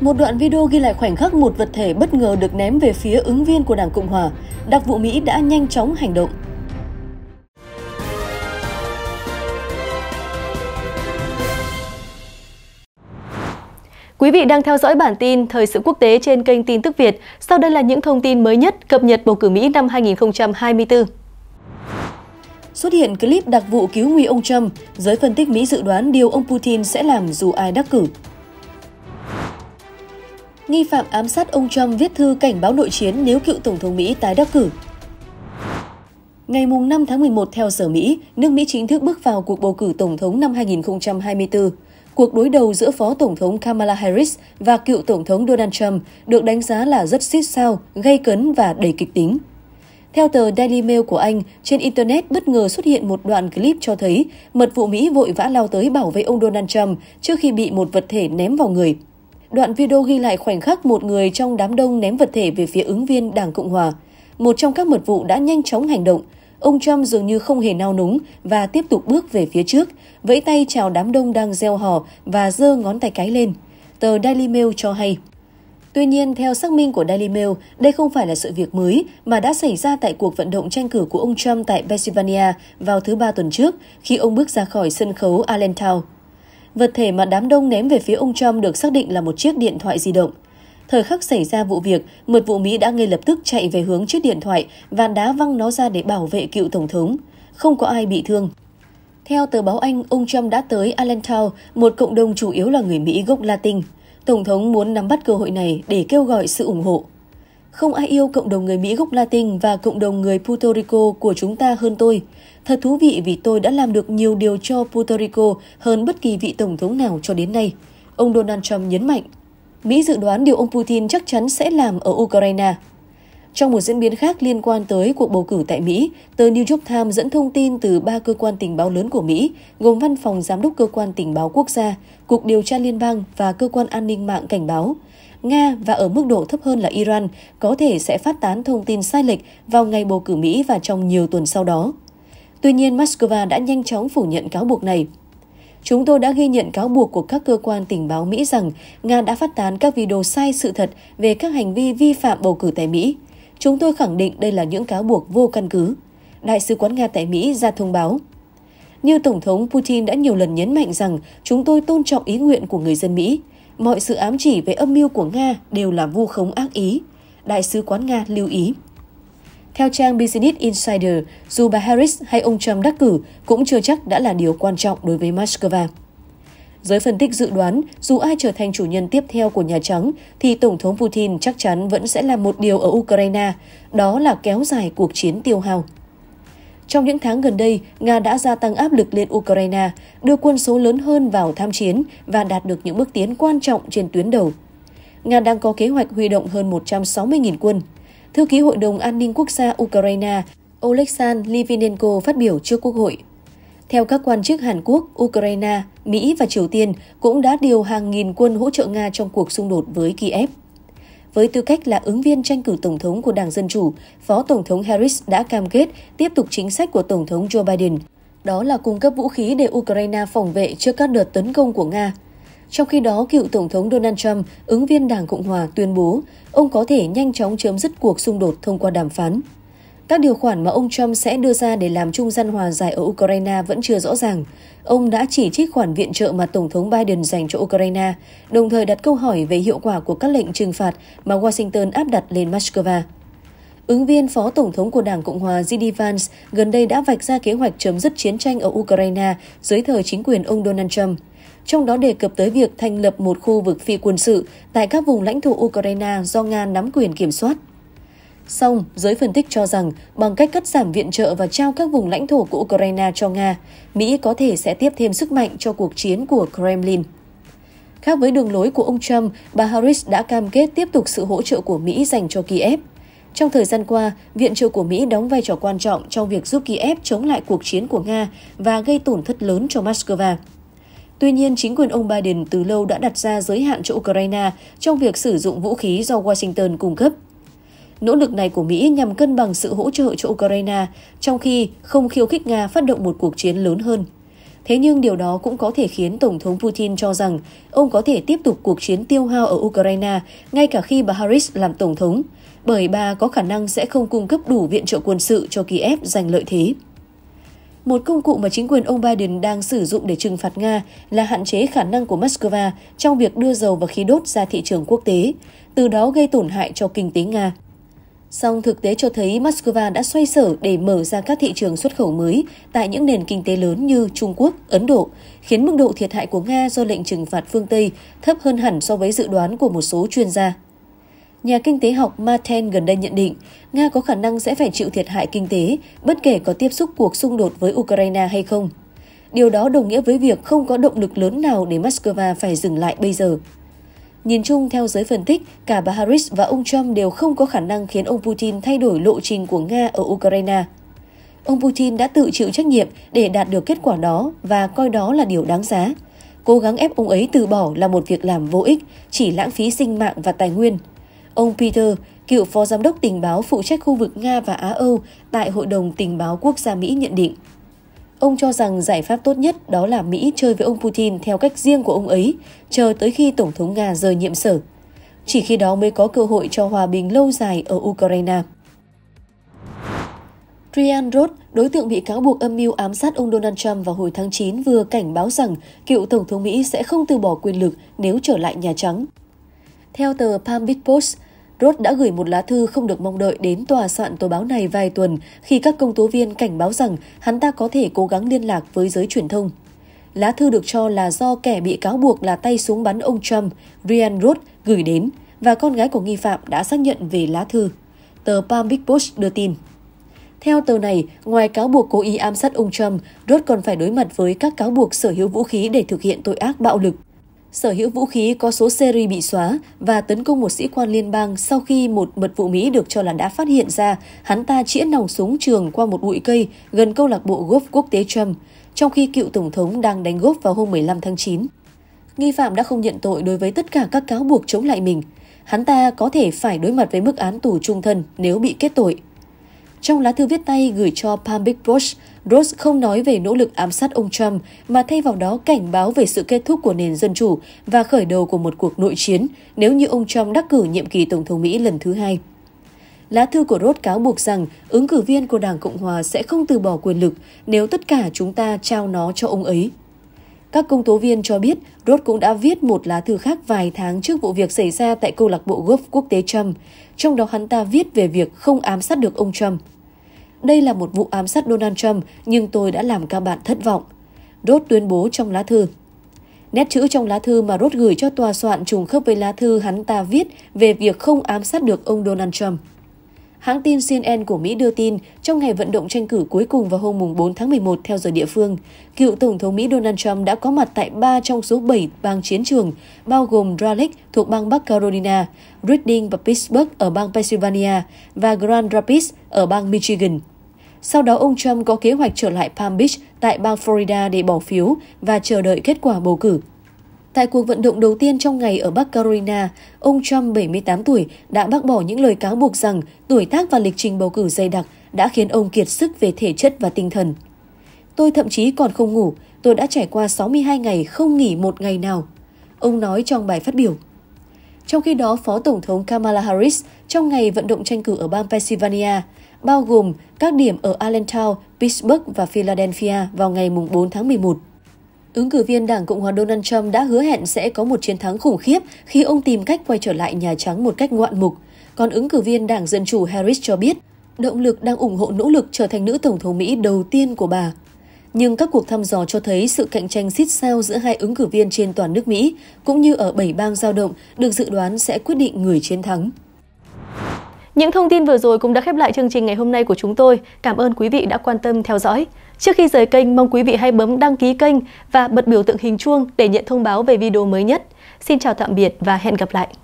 Một đoạn video ghi lại khoảnh khắc một vật thể bất ngờ được ném về phía ứng viên của Đảng Cộng Hòa. Đặc vụ Mỹ đã nhanh chóng hành động. Quý vị đang theo dõi bản tin Thời sự quốc tế trên kênh Tin tức Việt. Sau đây là những thông tin mới nhất cập nhật bầu cử Mỹ năm 2024. Xuất hiện clip đặc vụ cứu nguy ông Trump, giới phân tích Mỹ dự đoán điều ông Putin sẽ làm dù ai đắc cử nghi phạm ám sát ông Trump viết thư cảnh báo nội chiến nếu cựu Tổng thống Mỹ tái đắc cử. Ngày 5 tháng 11 theo giờ Mỹ, nước Mỹ chính thức bước vào cuộc bầu cử Tổng thống năm 2024. Cuộc đối đầu giữa Phó Tổng thống Kamala Harris và cựu Tổng thống Donald Trump được đánh giá là rất xích sao, gây cấn và đầy kịch tính. Theo tờ Daily Mail của Anh, trên Internet bất ngờ xuất hiện một đoạn clip cho thấy mật vụ Mỹ vội vã lao tới bảo vệ ông Donald Trump trước khi bị một vật thể ném vào người – Đoạn video ghi lại khoảnh khắc một người trong đám đông ném vật thể về phía ứng viên Đảng Cộng Hòa. Một trong các mật vụ đã nhanh chóng hành động. Ông Trump dường như không hề nao núng và tiếp tục bước về phía trước, vẫy tay chào đám đông đang gieo hò và giơ ngón tay cái lên. Tờ Daily Mail cho hay. Tuy nhiên, theo xác minh của Daily Mail, đây không phải là sự việc mới mà đã xảy ra tại cuộc vận động tranh cử của ông Trump tại Pennsylvania vào thứ ba tuần trước khi ông bước ra khỏi sân khấu Allentown. Vật thể mà đám đông ném về phía ông Trump được xác định là một chiếc điện thoại di động. Thời khắc xảy ra vụ việc, mật vụ Mỹ đã ngay lập tức chạy về hướng chiếc điện thoại và đá văng nó ra để bảo vệ cựu tổng thống. Không có ai bị thương. Theo tờ báo Anh, ông Trump đã tới Allentown, một cộng đồng chủ yếu là người Mỹ gốc Latin. Tổng thống muốn nắm bắt cơ hội này để kêu gọi sự ủng hộ. Không ai yêu cộng đồng người Mỹ gốc Latin và cộng đồng người Puerto Rico của chúng ta hơn tôi. Thật thú vị vì tôi đã làm được nhiều điều cho Puerto Rico hơn bất kỳ vị tổng thống nào cho đến nay. Ông Donald Trump nhấn mạnh. Mỹ dự đoán điều ông Putin chắc chắn sẽ làm ở Ukraine. Trong một diễn biến khác liên quan tới cuộc bầu cử tại Mỹ, tờ New York Times dẫn thông tin từ ba cơ quan tình báo lớn của Mỹ, gồm Văn phòng Giám đốc Cơ quan Tình báo Quốc gia, Cục Điều tra Liên bang và Cơ quan An ninh mạng cảnh báo. Nga và ở mức độ thấp hơn là Iran có thể sẽ phát tán thông tin sai lệch vào ngày bầu cử Mỹ và trong nhiều tuần sau đó. Tuy nhiên, Moscow đã nhanh chóng phủ nhận cáo buộc này. Chúng tôi đã ghi nhận cáo buộc của các cơ quan tình báo Mỹ rằng Nga đã phát tán các video sai sự thật về các hành vi vi phạm bầu cử tại Mỹ. Chúng tôi khẳng định đây là những cáo buộc vô căn cứ. Đại sứ quán Nga tại Mỹ ra thông báo. Như Tổng thống Putin đã nhiều lần nhấn mạnh rằng chúng tôi tôn trọng ý nguyện của người dân Mỹ, Mọi sự ám chỉ về âm mưu của Nga đều là vu khống ác ý, Đại sứ quán Nga lưu ý. Theo trang Business Insider, dù bà Harris hay ông Trump đắc cử cũng chưa chắc đã là điều quan trọng đối với Moscow. Giới phân tích dự đoán, dù ai trở thành chủ nhân tiếp theo của Nhà Trắng, thì Tổng thống Putin chắc chắn vẫn sẽ làm một điều ở Ukraine, đó là kéo dài cuộc chiến tiêu hao. Trong những tháng gần đây, Nga đã gia tăng áp lực lên Ukraine, đưa quân số lớn hơn vào tham chiến và đạt được những bước tiến quan trọng trên tuyến đầu. Nga đang có kế hoạch huy động hơn 160.000 quân. Thư ký Hội đồng An ninh Quốc gia Ukraine Oleksandr Livinenko phát biểu trước Quốc hội. Theo các quan chức Hàn Quốc, Ukraine, Mỹ và Triều Tiên cũng đã điều hàng nghìn quân hỗ trợ Nga trong cuộc xung đột với Kiev. Với tư cách là ứng viên tranh cử Tổng thống của Đảng Dân Chủ, Phó Tổng thống Harris đã cam kết tiếp tục chính sách của Tổng thống Joe Biden, đó là cung cấp vũ khí để Ukraine phòng vệ trước các đợt tấn công của Nga. Trong khi đó, cựu Tổng thống Donald Trump, ứng viên Đảng Cộng Hòa, tuyên bố ông có thể nhanh chóng chấm dứt cuộc xung đột thông qua đàm phán. Các điều khoản mà ông Trump sẽ đưa ra để làm trung gian hòa giải ở Ukraine vẫn chưa rõ ràng. Ông đã chỉ trích khoản viện trợ mà Tổng thống Biden dành cho Ukraine, đồng thời đặt câu hỏi về hiệu quả của các lệnh trừng phạt mà Washington áp đặt lên Moscow. Ứng viên Phó Tổng thống của Đảng Cộng hòa JD Vance gần đây đã vạch ra kế hoạch chấm dứt chiến tranh ở Ukraine dưới thời chính quyền ông Donald Trump. Trong đó đề cập tới việc thành lập một khu vực phi quân sự tại các vùng lãnh thổ Ukraine do Nga nắm quyền kiểm soát. Song, giới phân tích cho rằng bằng cách cắt giảm viện trợ và trao các vùng lãnh thổ của Ukraine cho Nga, Mỹ có thể sẽ tiếp thêm sức mạnh cho cuộc chiến của Kremlin. Khác với đường lối của ông Trump, bà Harris đã cam kết tiếp tục sự hỗ trợ của Mỹ dành cho Kiev. Trong thời gian qua, viện trợ của Mỹ đóng vai trò quan trọng trong việc giúp Kiev chống lại cuộc chiến của Nga và gây tổn thất lớn cho Moscow. Tuy nhiên, chính quyền ông Biden từ lâu đã đặt ra giới hạn cho Ukraine trong việc sử dụng vũ khí do Washington cung cấp. Nỗ lực này của Mỹ nhằm cân bằng sự hỗ trợ cho Ukraine, trong khi không khiêu khích Nga phát động một cuộc chiến lớn hơn. Thế nhưng điều đó cũng có thể khiến Tổng thống Putin cho rằng ông có thể tiếp tục cuộc chiến tiêu hao ở Ukraine ngay cả khi bà Harris làm Tổng thống, bởi bà có khả năng sẽ không cung cấp đủ viện trợ quân sự cho Kiev giành lợi thế. Một công cụ mà chính quyền ông Biden đang sử dụng để trừng phạt Nga là hạn chế khả năng của Moscow trong việc đưa dầu và khí đốt ra thị trường quốc tế, từ đó gây tổn hại cho kinh tế Nga. Song thực tế cho thấy Moscow đã xoay sở để mở ra các thị trường xuất khẩu mới tại những nền kinh tế lớn như Trung Quốc, Ấn Độ, khiến mức độ thiệt hại của Nga do lệnh trừng phạt phương Tây thấp hơn hẳn so với dự đoán của một số chuyên gia. Nhà kinh tế học Martin gần đây nhận định, Nga có khả năng sẽ phải chịu thiệt hại kinh tế bất kể có tiếp xúc cuộc xung đột với Ukraine hay không. Điều đó đồng nghĩa với việc không có động lực lớn nào để Moscow phải dừng lại bây giờ. Nhìn chung, theo giới phân tích, cả bà Harris và ông Trump đều không có khả năng khiến ông Putin thay đổi lộ trình của Nga ở Ukraine. Ông Putin đã tự chịu trách nhiệm để đạt được kết quả đó và coi đó là điều đáng giá. Cố gắng ép ông ấy từ bỏ là một việc làm vô ích, chỉ lãng phí sinh mạng và tài nguyên. Ông Peter, cựu phó giám đốc tình báo phụ trách khu vực Nga và Á Âu tại Hội đồng Tình báo Quốc gia Mỹ nhận định, Ông cho rằng giải pháp tốt nhất đó là Mỹ chơi với ông Putin theo cách riêng của ông ấy, chờ tới khi Tổng thống Nga rời nhiệm sở. Chỉ khi đó mới có cơ hội cho hòa bình lâu dài ở Ukraine. trian Roth, đối tượng bị cáo buộc âm mưu ám sát ông Donald Trump vào hồi tháng 9 vừa cảnh báo rằng cựu Tổng thống Mỹ sẽ không từ bỏ quyền lực nếu trở lại Nhà Trắng. Theo tờ Palm Beach Post, Rốt đã gửi một lá thư không được mong đợi đến tòa soạn tờ báo này vài tuần khi các công tố viên cảnh báo rằng hắn ta có thể cố gắng liên lạc với giới truyền thông. Lá thư được cho là do kẻ bị cáo buộc là tay súng bắn ông Trump, Ryan Rod, gửi đến và con gái của nghi phạm đã xác nhận về lá thư. Tờ Palm Beach Post đưa tin. Theo tờ này, ngoài cáo buộc cố ý ám sát ông Trump, Rod còn phải đối mặt với các cáo buộc sở hữu vũ khí để thực hiện tội ác bạo lực sở hữu vũ khí có số seri bị xóa và tấn công một sĩ quan liên bang sau khi một mật vụ Mỹ được cho là đã phát hiện ra hắn ta chĩa nòng súng trường qua một bụi cây gần câu lạc bộ golf quốc tế Trump, trong khi cựu tổng thống đang đánh golf vào hôm 15 tháng 9. Nghi phạm đã không nhận tội đối với tất cả các cáo buộc chống lại mình. Hắn ta có thể phải đối mặt với mức án tù trung thân nếu bị kết tội. Trong lá thư viết tay gửi cho Pam Big Bush, Ross không nói về nỗ lực ám sát ông Trump mà thay vào đó cảnh báo về sự kết thúc của nền dân chủ và khởi đầu của một cuộc nội chiến nếu như ông Trump đắc cử nhiệm kỳ Tổng thống Mỹ lần thứ hai. Lá thư của Ross cáo buộc rằng ứng cử viên của Đảng Cộng Hòa sẽ không từ bỏ quyền lực nếu tất cả chúng ta trao nó cho ông ấy. Các công tố viên cho biết Rod cũng đã viết một lá thư khác vài tháng trước vụ việc xảy ra tại câu lạc bộ golf quốc tế Trump, trong đó hắn ta viết về việc không ám sát được ông Trump. Đây là một vụ ám sát Donald Trump, nhưng tôi đã làm các bạn thất vọng. Rod tuyên bố trong lá thư. Nét chữ trong lá thư mà Rod gửi cho tòa soạn trùng khớp với lá thư hắn ta viết về việc không ám sát được ông Donald Trump. Hãng tin CNN của Mỹ đưa tin, trong ngày vận động tranh cử cuối cùng vào hôm 4 tháng 11 theo giờ địa phương, cựu Tổng thống Mỹ Donald Trump đã có mặt tại 3 trong số 7 bang chiến trường, bao gồm Raleigh thuộc bang Bắc Carolina, Reading và Pittsburgh ở bang Pennsylvania và Grand Rapids ở bang Michigan. Sau đó, ông Trump có kế hoạch trở lại Palm Beach tại bang Florida để bỏ phiếu và chờ đợi kết quả bầu cử. Tại cuộc vận động đầu tiên trong ngày ở Bắc Carolina, ông Trump 78 tuổi đã bác bỏ những lời cáo buộc rằng tuổi tác và lịch trình bầu cử dày đặc đã khiến ông kiệt sức về thể chất và tinh thần. Tôi thậm chí còn không ngủ, tôi đã trải qua 62 ngày không nghỉ một ngày nào, ông nói trong bài phát biểu. Trong khi đó, Phó Tổng thống Kamala Harris trong ngày vận động tranh cử ở bang Pennsylvania, bao gồm các điểm ở Allentown, Pittsburgh và Philadelphia vào ngày 4 tháng 11. Ứng cử viên Đảng Cộng hòa Donald Trump đã hứa hẹn sẽ có một chiến thắng khủng khiếp khi ông tìm cách quay trở lại Nhà Trắng một cách ngoạn mục. Còn ứng cử viên Đảng Dân Chủ Harris cho biết, động lực đang ủng hộ nỗ lực trở thành nữ Tổng thống Mỹ đầu tiên của bà. Nhưng các cuộc thăm dò cho thấy sự cạnh tranh xít sao giữa hai ứng cử viên trên toàn nước Mỹ, cũng như ở bảy bang giao động, được dự đoán sẽ quyết định người chiến thắng. Những thông tin vừa rồi cũng đã khép lại chương trình ngày hôm nay của chúng tôi. Cảm ơn quý vị đã quan tâm theo dõi. Trước khi rời kênh, mong quý vị hãy bấm đăng ký kênh và bật biểu tượng hình chuông để nhận thông báo về video mới nhất. Xin chào tạm biệt và hẹn gặp lại!